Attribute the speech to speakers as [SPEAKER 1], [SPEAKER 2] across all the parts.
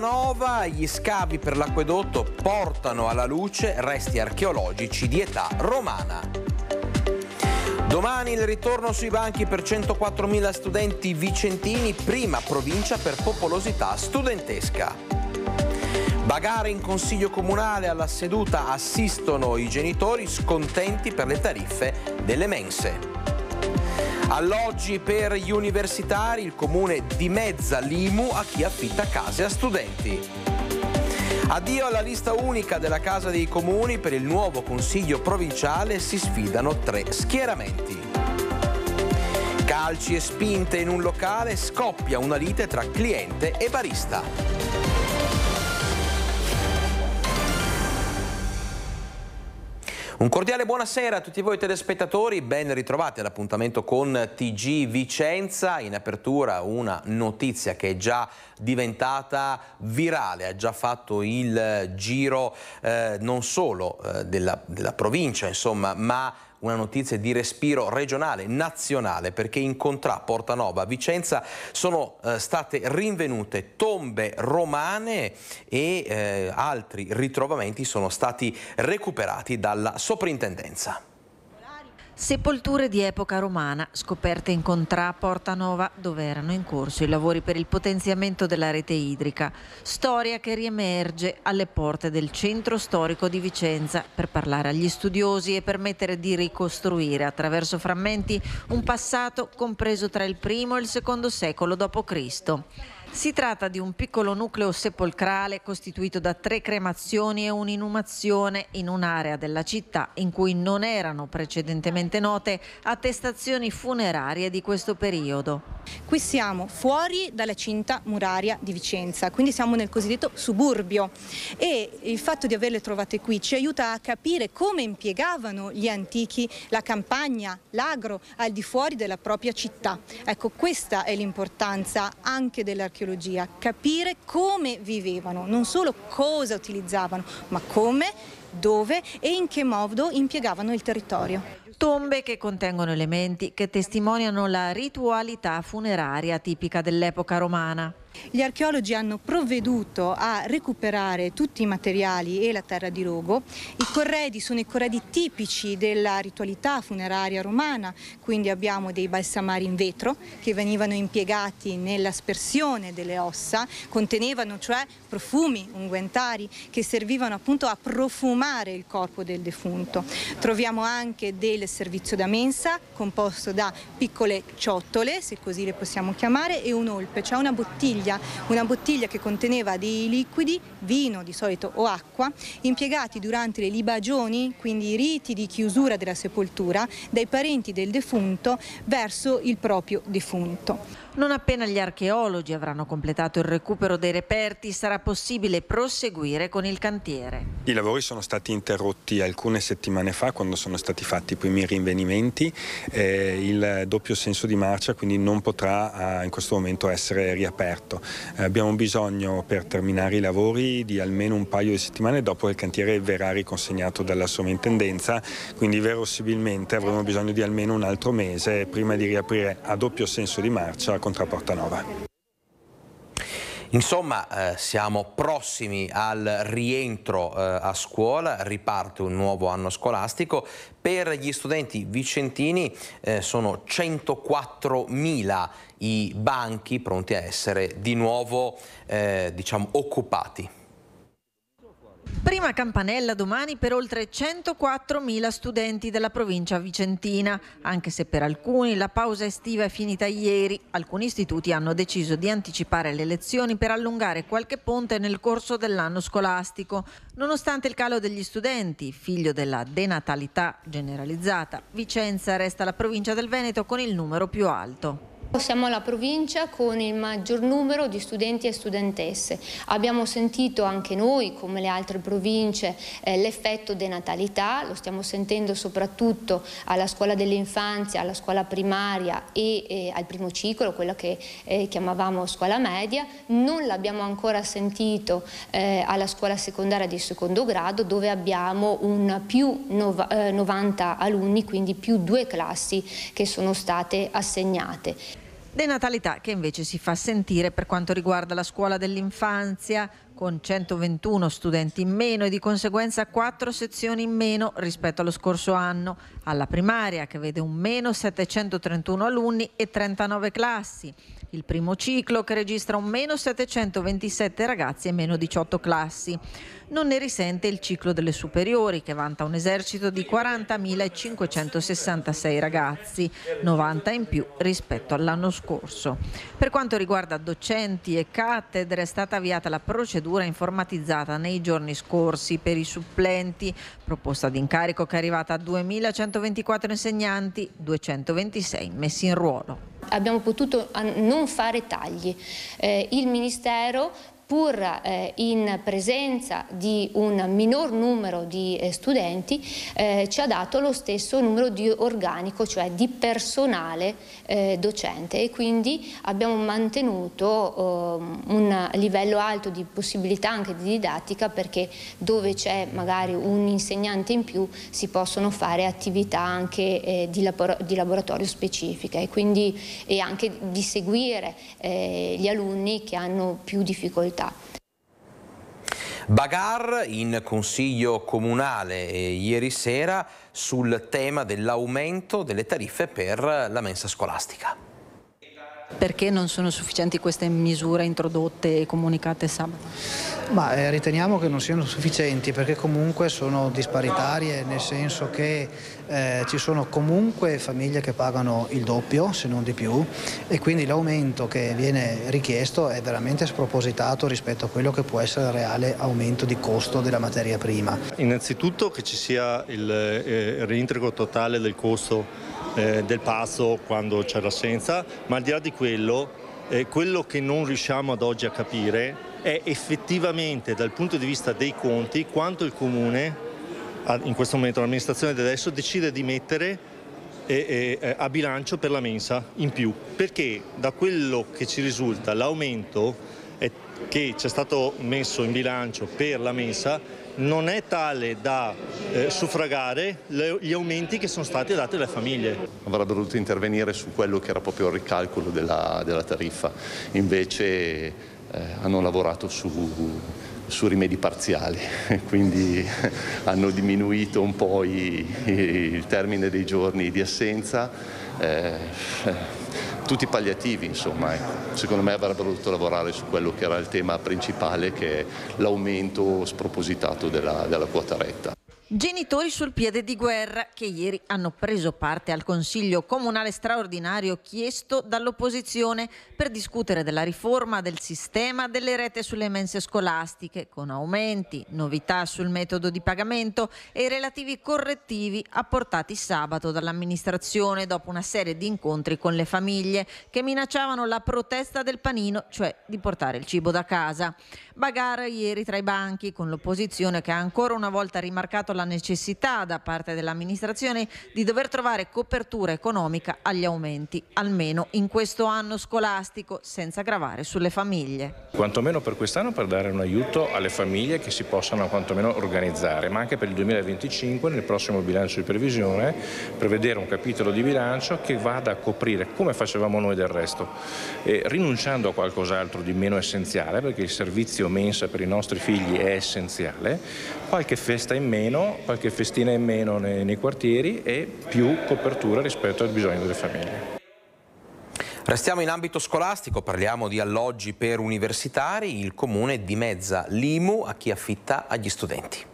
[SPEAKER 1] Casanova, gli scavi per l'acquedotto portano alla luce resti archeologici di età romana. Domani il ritorno sui banchi per 104.000 studenti vicentini, prima provincia per popolosità studentesca. Bagare in consiglio comunale alla seduta assistono i genitori scontenti per le tariffe delle mense. Alloggi per gli universitari, il comune dimezza l'IMU a chi affitta case a studenti. Addio alla lista unica della Casa dei Comuni per il nuovo Consiglio provinciale si sfidano tre schieramenti. Calci e spinte in un locale scoppia una lite tra cliente e barista. Un cordiale buonasera a tutti voi telespettatori, ben ritrovati all'appuntamento con TG Vicenza. In apertura una notizia che è già diventata virale, ha già fatto il giro eh, non solo eh, della, della provincia, insomma, ma una notizia di respiro regionale, nazionale, perché in Contrap, Portanova, Vicenza sono eh, state rinvenute tombe romane e eh, altri ritrovamenti sono stati recuperati dalla soprintendenza.
[SPEAKER 2] Sepolture di epoca romana scoperte in Contraa Porta Nova dove erano in corso i lavori per il potenziamento della rete idrica, storia che riemerge alle porte del centro storico di Vicenza per parlare agli studiosi e permettere di ricostruire attraverso frammenti un passato compreso tra il primo e il secondo secolo d.C. Si tratta di un piccolo nucleo sepolcrale costituito da tre cremazioni e un'inumazione in un'area della città in cui non erano precedentemente note attestazioni funerarie di questo periodo. Qui
[SPEAKER 3] siamo fuori dalla cinta muraria di Vicenza, quindi siamo nel cosiddetto suburbio e il fatto di averle trovate qui ci aiuta a capire come impiegavano gli antichi la campagna, l'agro al di fuori della propria città. Ecco, questa è l'importanza anche dell'archeologia, capire come vivevano, non solo cosa utilizzavano, ma come, dove e in che modo impiegavano il
[SPEAKER 2] territorio. Tombe che contengono elementi che testimoniano la ritualità funeraria tipica dell'epoca romana.
[SPEAKER 3] Gli archeologi hanno provveduto a recuperare tutti i materiali e la terra di rogo. I corredi sono i corredi tipici della ritualità funeraria romana, quindi abbiamo dei balsamari in vetro che venivano impiegati nell'aspersione delle ossa, contenevano cioè profumi, unguentari che servivano appunto a profumare il corpo del defunto. Troviamo anche del servizio da mensa composto da piccole ciotole, se così le possiamo chiamare, e un'olpe, cioè una bottiglia bottiglia, una bottiglia che conteneva dei liquidi, vino di solito o acqua, impiegati durante le libagioni, quindi i riti di chiusura della sepoltura, dai parenti del defunto verso il proprio defunto.
[SPEAKER 2] Non appena gli archeologi avranno completato il recupero dei reperti sarà possibile proseguire con il cantiere.
[SPEAKER 4] I lavori sono stati interrotti alcune settimane fa quando sono stati fatti i primi rinvenimenti. Eh, il doppio senso di marcia quindi non potrà eh, in questo momento essere riaperto fatto. Eh, abbiamo bisogno per terminare i lavori di almeno un paio di settimane dopo che il cantiere verrà riconsegnato dalla sovrintendenza, quindi verosimilmente avremo bisogno di almeno un altro mese prima di riaprire a doppio senso di marcia
[SPEAKER 1] Contraporta Nova. Insomma, eh, siamo prossimi al rientro eh, a scuola, riparte un nuovo anno scolastico. Per gli studenti vicentini eh, sono 104.000 i banchi pronti a essere di nuovo eh, diciamo, occupati.
[SPEAKER 2] Prima campanella domani per oltre 104.000 studenti della provincia vicentina, anche se per alcuni la pausa estiva è finita ieri. Alcuni istituti hanno deciso di anticipare le lezioni per allungare qualche ponte nel corso dell'anno scolastico. Nonostante il calo degli studenti, figlio della denatalità generalizzata, Vicenza resta la provincia del Veneto con il numero più alto.
[SPEAKER 5] Siamo la provincia con il maggior numero di studenti e studentesse. Abbiamo sentito anche noi, come le altre province, eh, l'effetto denatalità, lo stiamo sentendo soprattutto alla scuola dell'infanzia, alla scuola primaria e eh, al primo ciclo, quella che eh, chiamavamo scuola media. Non l'abbiamo ancora sentito eh, alla scuola secondaria di secondo grado, dove abbiamo un più nova, 90 eh, alunni, quindi più due classi che sono state assegnate
[SPEAKER 2] denatalità che invece si fa sentire per quanto riguarda la scuola dell'infanzia, con 121 studenti in meno e di conseguenza 4 sezioni in meno rispetto allo scorso anno, alla primaria che vede un meno 731 alunni e 39 classi, il primo ciclo che registra un meno 727 ragazzi e meno 18 classi non ne risente il ciclo delle superiori che vanta un esercito di 40.566 ragazzi, 90 in più rispetto all'anno scorso. Per quanto riguarda docenti e cattedre è stata avviata la procedura informatizzata nei giorni scorsi per i supplenti, proposta di incarico che è arrivata a 2.124 insegnanti, 226 messi in ruolo
[SPEAKER 5] abbiamo potuto ah, non fare tagli. Eh, il Ministero pur eh, in presenza di un minor numero di eh, studenti, eh, ci ha dato lo stesso numero di organico, cioè di personale eh, docente e quindi abbiamo mantenuto ehm, un livello alto di possibilità anche di didattica perché dove c'è magari un insegnante in più si possono fare attività anche eh, di, labor di, laboratorio specifica e quindi e anche di seguire gli alunni che hanno più difficoltà difficoltà.
[SPEAKER 1] Bagar in consiglio comunale eh, ieri sera sul tema dell'aumento delle tariffe per la mensa scolastica.
[SPEAKER 2] Perché non sono sufficienti queste misure introdotte e comunicate sabato? Ma eh, riteniamo
[SPEAKER 1] che non siano sufficienti perché comunque sono disparitarie, nel senso che eh, ci sono comunque famiglie che pagano il doppio, se non di più, e quindi l'aumento che viene richiesto è veramente spropositato rispetto a quello che può essere il reale aumento
[SPEAKER 6] di costo della materia prima. Innanzitutto
[SPEAKER 2] che ci sia il eh, reintegro totale del costo eh, del passo quando c'è l'assenza, ma al di là di quello eh, quello che non riusciamo ad oggi a capire è effettivamente dal punto di vista dei conti quanto il comune, in questo momento l'amministrazione di adesso, decide di mettere eh, eh, eh, a bilancio per la mensa in più, perché da quello che ci risulta l'aumento che c'è stato messo in bilancio per la mensa non è tale da eh, suffragare le, gli aumenti che sono stati dati alle famiglie. Avrebbero dovuto intervenire su quello che era proprio il ricalcolo della, della tariffa, invece eh, hanno lavorato su, su rimedi parziali, quindi hanno diminuito un po' i, i, il termine dei giorni di assenza. Eh, tutti palliativi insomma. Eh. Secondo me avrebbero dovuto lavorare su quello che era il tema principale che è l'aumento spropositato della, della quota retta. Genitori sul piede di guerra che ieri hanno preso parte al Consiglio Comunale straordinario chiesto dall'opposizione per discutere della riforma del sistema delle rete sulle mense scolastiche, con aumenti, novità sul metodo di pagamento e i relativi correttivi apportati sabato dall'amministrazione dopo una serie di incontri con le famiglie che minacciavano la protesta del panino, cioè di portare il cibo da casa. Bagar ieri tra i banchi con l'opposizione che ha ancora una volta rimarcato la la necessità da parte dell'amministrazione di dover trovare copertura economica agli aumenti, almeno in questo anno scolastico, senza gravare sulle famiglie.
[SPEAKER 4] Quantomeno per quest'anno per dare un aiuto alle famiglie che si possano quantomeno organizzare, ma anche per il 2025 nel prossimo bilancio di previsione prevedere un capitolo di bilancio che vada a coprire come facevamo noi del resto, e rinunciando a qualcos'altro di meno essenziale perché il servizio mensa per i nostri figli è essenziale, qualche festa in meno qualche festina in meno nei, nei quartieri e più copertura rispetto al bisogno delle famiglie. Restiamo
[SPEAKER 1] in ambito scolastico, parliamo di alloggi per universitari, il comune dimezza l'IMU a chi affitta agli studenti.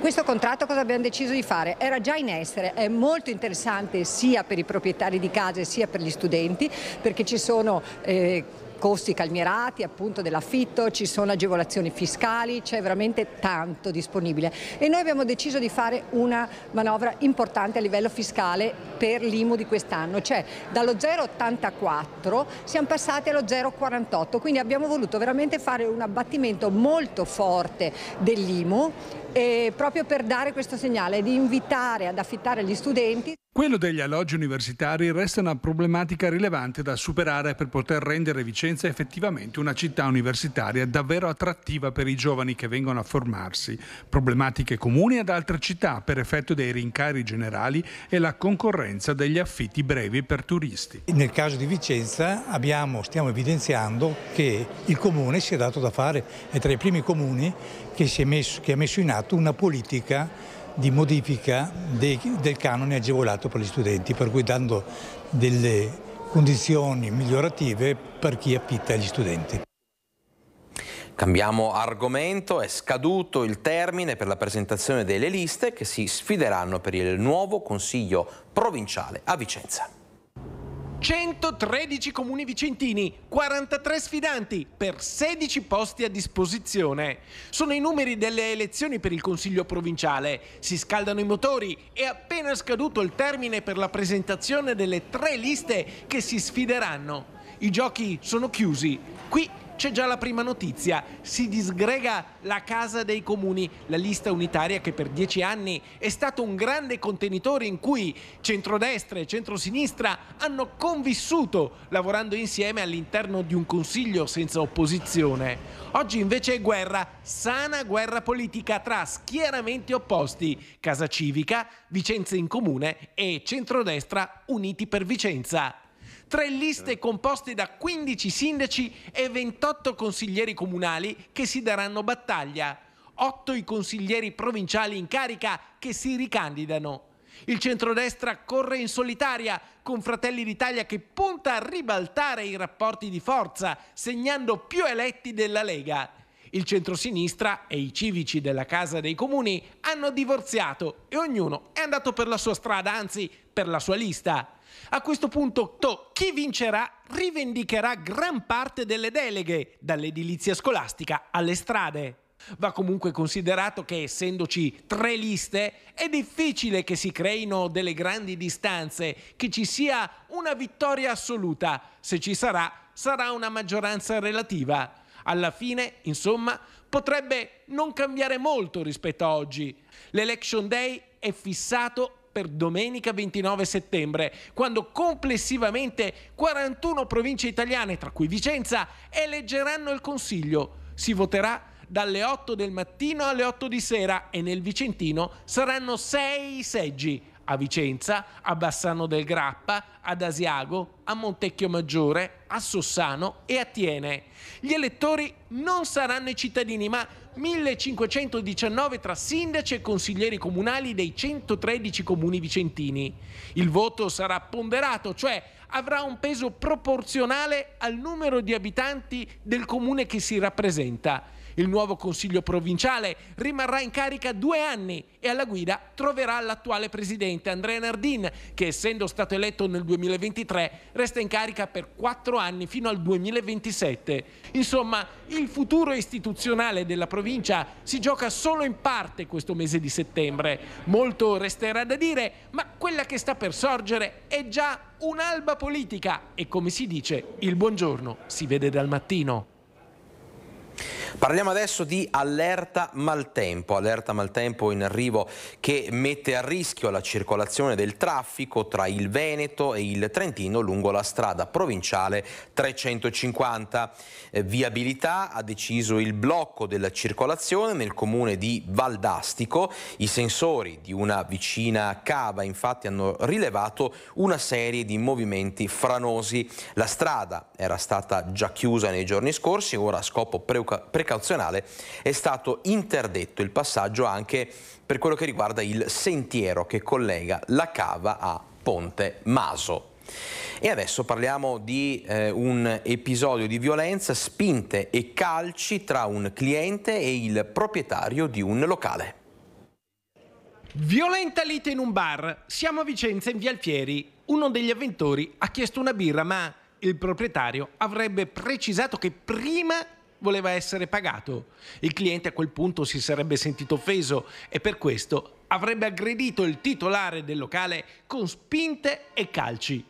[SPEAKER 3] Questo contratto cosa abbiamo deciso di fare? Era già in essere, è molto interessante sia per i proprietari di case sia per gli studenti perché ci sono eh, costi calmierati appunto dell'affitto, ci sono agevolazioni fiscali, c'è veramente tanto disponibile e noi abbiamo deciso di fare una manovra importante a livello fiscale per l'IMU di quest'anno, cioè dallo 0,84 siamo passati allo 0,48, quindi abbiamo voluto veramente fare un abbattimento molto forte dell'IMU eh, proprio per dare questo segnale di invitare ad affittare gli studenti.
[SPEAKER 4] Quello degli alloggi universitari resta una problematica rilevante da superare per poter rendere Vicenza effettivamente una città universitaria davvero attrattiva per i giovani che vengono a formarsi, problematiche comuni ad altre città per effetto dei rincari generali e la concorrenza degli affitti brevi per turisti. Nel caso di Vicenza abbiamo, stiamo evidenziando che il comune si è dato da fare, è tra i primi comuni che, messo, che ha messo in atto una politica di modifica dei, del canone agevolato per gli studenti, per cui dando delle condizioni migliorative per chi affitta gli studenti.
[SPEAKER 1] Cambiamo argomento, è scaduto il termine per la presentazione delle liste che si sfideranno per il
[SPEAKER 4] nuovo Consiglio provinciale a Vicenza. 113 comuni vicentini, 43 sfidanti per 16 posti a disposizione. Sono i numeri delle elezioni per il Consiglio provinciale. Si scaldano i motori e appena scaduto il termine per la presentazione delle tre liste che si sfideranno. I giochi sono chiusi. Qui c'è già la prima notizia, si disgrega la Casa dei Comuni, la lista unitaria che per dieci anni è stato un grande contenitore in cui centrodestra e centrosinistra hanno convissuto lavorando insieme all'interno di un consiglio senza opposizione. Oggi invece è guerra, sana guerra politica tra schieramenti opposti, Casa Civica, Vicenza in Comune e centrodestra uniti per Vicenza tre liste composte da 15 sindaci e 28 consiglieri comunali che si daranno battaglia, 8 i consiglieri provinciali in carica che si ricandidano. Il centrodestra corre in solitaria con Fratelli d'Italia che punta a ribaltare i rapporti di forza, segnando più eletti della Lega. Il centrosinistra e i civici della Casa dei Comuni hanno divorziato e ognuno è andato per la sua strada, anzi per la sua lista. A questo punto, to, chi vincerà rivendicherà gran parte delle deleghe, dall'edilizia scolastica alle strade. Va comunque considerato che essendoci tre liste è difficile che si creino delle grandi distanze, che ci sia una vittoria assoluta. Se ci sarà, sarà una maggioranza relativa. Alla fine, insomma, potrebbe non cambiare molto rispetto a oggi. L'election day è fissato per domenica 29 settembre, quando complessivamente 41 province italiane, tra cui Vicenza, eleggeranno il Consiglio. Si voterà dalle 8 del mattino alle 8 di sera e nel Vicentino saranno 6 seggi a Vicenza, a Bassano del Grappa, ad Asiago, a Montecchio Maggiore, a Sossano e a Tiene. Gli elettori non saranno i cittadini, ma 1519 tra sindaci e consiglieri comunali dei 113 comuni vicentini. Il voto sarà ponderato, cioè avrà un peso proporzionale al numero di abitanti del comune che si rappresenta. Il nuovo Consiglio provinciale rimarrà in carica due anni e alla guida troverà l'attuale presidente Andrea Nardin, che essendo stato eletto nel 2023 resta in carica per quattro anni fino al 2027. Insomma, il futuro istituzionale della provincia si gioca solo in parte questo mese di settembre. Molto resterà da dire, ma quella che sta per sorgere è già un'alba politica e come si dice, il buongiorno si vede dal mattino. Parliamo adesso di
[SPEAKER 1] allerta maltempo, allerta maltempo in arrivo che mette a rischio la circolazione del traffico tra il Veneto e il Trentino lungo la strada provinciale 350. Eh, viabilità ha deciso il blocco della circolazione nel comune di Valdastico. I sensori di una vicina cava infatti hanno rilevato una serie di movimenti franosi. La strada era stata già chiusa nei giorni scorsi, ora a scopo preoccupante precauzionale è stato interdetto il passaggio anche per quello che riguarda il sentiero che collega la cava a Ponte Maso. E adesso parliamo di eh, un episodio di violenza, spinte e calci tra un cliente e
[SPEAKER 4] il proprietario di un locale. Violenta lite in un bar. Siamo a Vicenza in Via Alfieri. Uno degli avventori ha chiesto una birra, ma il proprietario avrebbe precisato che prima voleva essere pagato. Il cliente a quel punto si sarebbe sentito offeso e per questo avrebbe aggredito il titolare del locale con spinte e calci.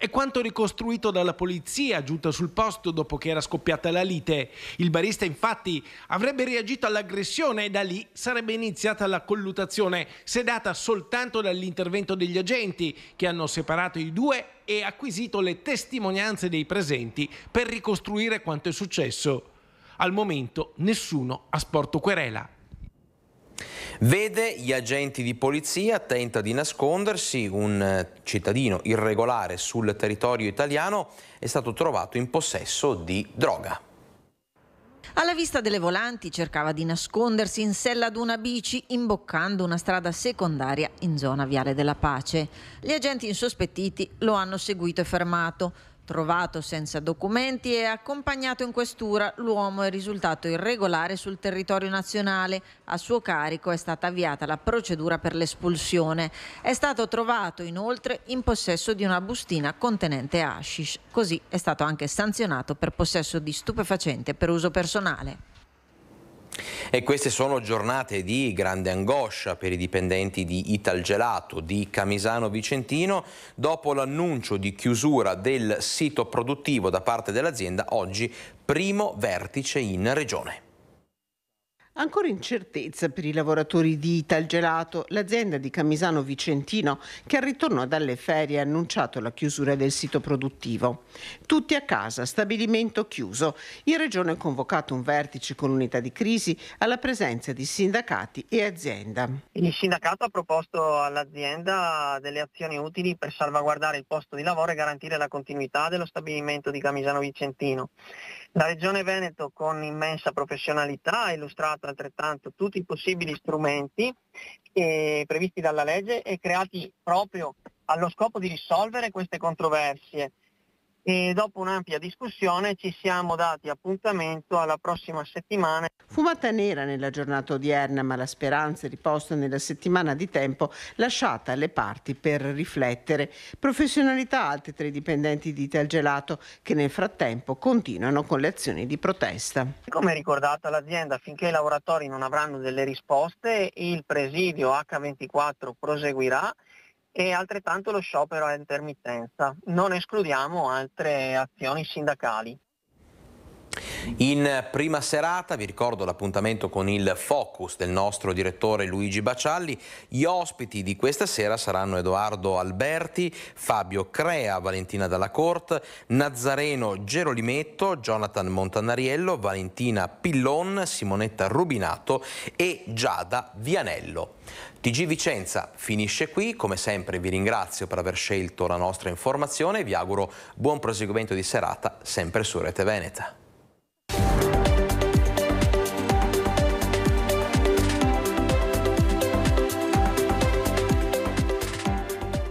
[SPEAKER 4] E quanto ricostruito dalla polizia giunta sul posto dopo che era scoppiata la lite. Il barista infatti avrebbe reagito all'aggressione e da lì sarebbe iniziata la collutazione, sedata soltanto dall'intervento degli agenti che hanno separato i due e acquisito le testimonianze dei presenti per ricostruire quanto è successo. Al momento nessuno ha sporto querela.
[SPEAKER 1] Vede gli agenti di polizia, tenta di nascondersi, un eh, cittadino irregolare sul territorio italiano è stato trovato in possesso di droga.
[SPEAKER 2] Alla vista delle volanti cercava di nascondersi in sella ad una bici imboccando una strada secondaria in zona Viale della Pace. Gli agenti insospettiti lo hanno seguito e fermato. Trovato senza documenti e accompagnato in questura, l'uomo è risultato irregolare sul territorio nazionale. A suo carico è stata avviata la procedura per l'espulsione. È stato trovato inoltre in possesso di una bustina contenente hashish. Così è stato anche sanzionato per possesso di stupefacente per uso personale.
[SPEAKER 1] E queste sono giornate di grande angoscia per i dipendenti di Italgelato di Camisano Vicentino. Dopo l'annuncio di chiusura del sito produttivo da parte dell'azienda, oggi primo vertice in regione.
[SPEAKER 6] Ancora incertezza per i lavoratori di Italgelato, l'azienda di Camisano Vicentino che al ritorno dalle ferie ha annunciato la chiusura del sito produttivo. Tutti a casa, stabilimento chiuso. In regione è convocato un vertice con l'unità di crisi alla presenza di sindacati e azienda. Il sindacato ha proposto all'azienda delle azioni utili per salvaguardare il posto di lavoro e garantire la continuità dello stabilimento di Camisano Vicentino. La Regione Veneto con immensa professionalità ha illustrato altrettanto tutti i possibili strumenti eh, previsti dalla legge e creati proprio allo scopo di risolvere queste controversie e dopo un'ampia discussione ci siamo dati appuntamento alla prossima settimana. Fumata nera nella giornata odierna, ma la speranza è riposta nella settimana di tempo lasciata alle parti per riflettere. Professionalità altri tra i dipendenti di Tel Gelato che nel frattempo continuano con le azioni di protesta. Come ricordata l'azienda, finché i lavoratori non avranno delle risposte, il presidio H24 proseguirà e altrettanto lo sciopero a intermittenza. Non escludiamo altre azioni sindacali.
[SPEAKER 1] In prima serata vi ricordo l'appuntamento con il Focus del nostro direttore Luigi Bacialli. Gli ospiti di questa sera saranno Edoardo Alberti, Fabio Crea, Valentina Dalla Corte, Nazareno Gerolimetto, Jonathan Montanariello, Valentina Pillon, Simonetta Rubinato e Giada Vianello. TG Vicenza finisce qui, come sempre vi ringrazio per aver scelto la nostra informazione e vi auguro buon proseguimento di serata sempre su Rete Veneta.